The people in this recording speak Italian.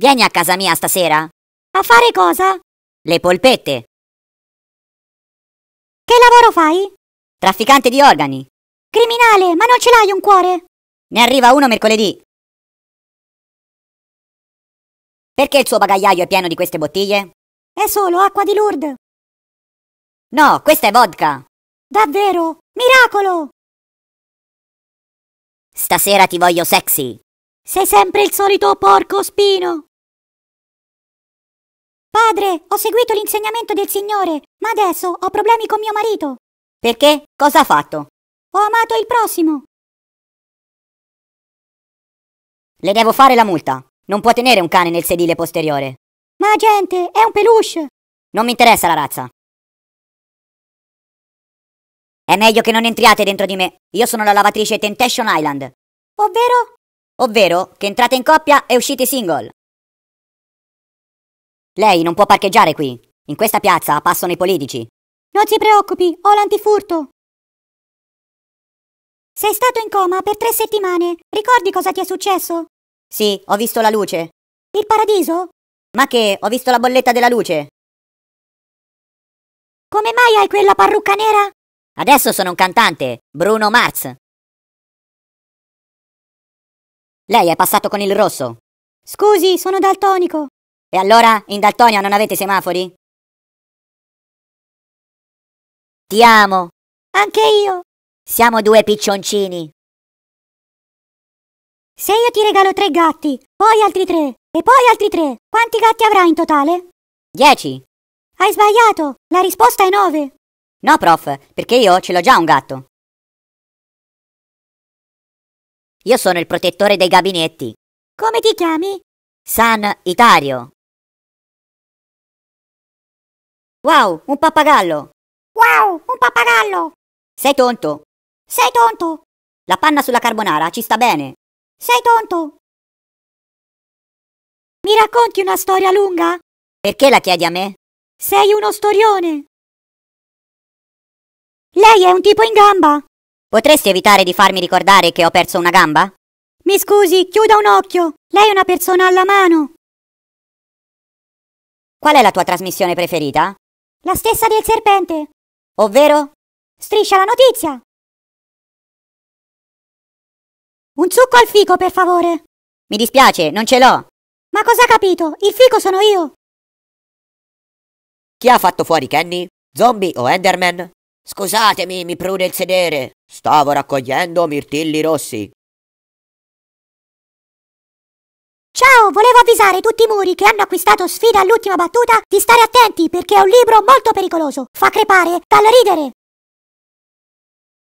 Vieni a casa mia stasera. A fare cosa? Le polpette. Che lavoro fai? Trafficante di organi. Criminale, ma non ce l'hai un cuore? Ne arriva uno mercoledì. Perché il suo bagagliaio è pieno di queste bottiglie? È solo acqua di Lourdes. No, questa è vodka. Davvero? Miracolo! Stasera ti voglio sexy. Sei sempre il solito porco spino. Padre, ho seguito l'insegnamento del Signore, ma adesso ho problemi con mio marito. Perché? Cosa ha fatto? Ho amato il prossimo. Le devo fare la multa. Non può tenere un cane nel sedile posteriore. Ma gente, è un peluche. Non mi interessa la razza. È meglio che non entriate dentro di me. Io sono la lavatrice Temptation Island. Ovvero? Ovvero che entrate in coppia e uscite single. Lei non può parcheggiare qui. In questa piazza passano i politici. Non si preoccupi, ho l'antifurto. Sei stato in coma per tre settimane. Ricordi cosa ti è successo? Sì, ho visto la luce. Il paradiso? Ma che, ho visto la bolletta della luce. Come mai hai quella parrucca nera? Adesso sono un cantante, Bruno Mars. Lei è passato con il rosso. Scusi, sono daltonico. E allora in Daltonia non avete semafori? Ti amo. Anche io. Siamo due piccioncini. Se io ti regalo tre gatti, poi altri tre, e poi altri tre, quanti gatti avrai in totale? Dieci. Hai sbagliato. La risposta è nove. No, prof, perché io ce l'ho già un gatto. Io sono il protettore dei gabinetti. Come ti chiami? San Itario. Wow, un pappagallo! Wow, un pappagallo! Sei tonto! Sei tonto! La panna sulla carbonara ci sta bene! Sei tonto! Mi racconti una storia lunga? Perché la chiedi a me? Sei uno storione! Lei è un tipo in gamba! Potresti evitare di farmi ricordare che ho perso una gamba? Mi scusi, chiuda un occhio! Lei è una persona alla mano! Qual è la tua trasmissione preferita? La stessa del serpente. Ovvero? Striscia la notizia. Un succo al fico, per favore. Mi dispiace, non ce l'ho. Ma cosa ha capito? Il fico sono io. Chi ha fatto fuori Kenny? Zombie o Enderman? Scusatemi, mi prude il sedere. Stavo raccogliendo mirtilli rossi. Ciao, volevo avvisare tutti i muri che hanno acquistato sfida all'ultima battuta di stare attenti perché è un libro molto pericoloso. Fa crepare dal ridere.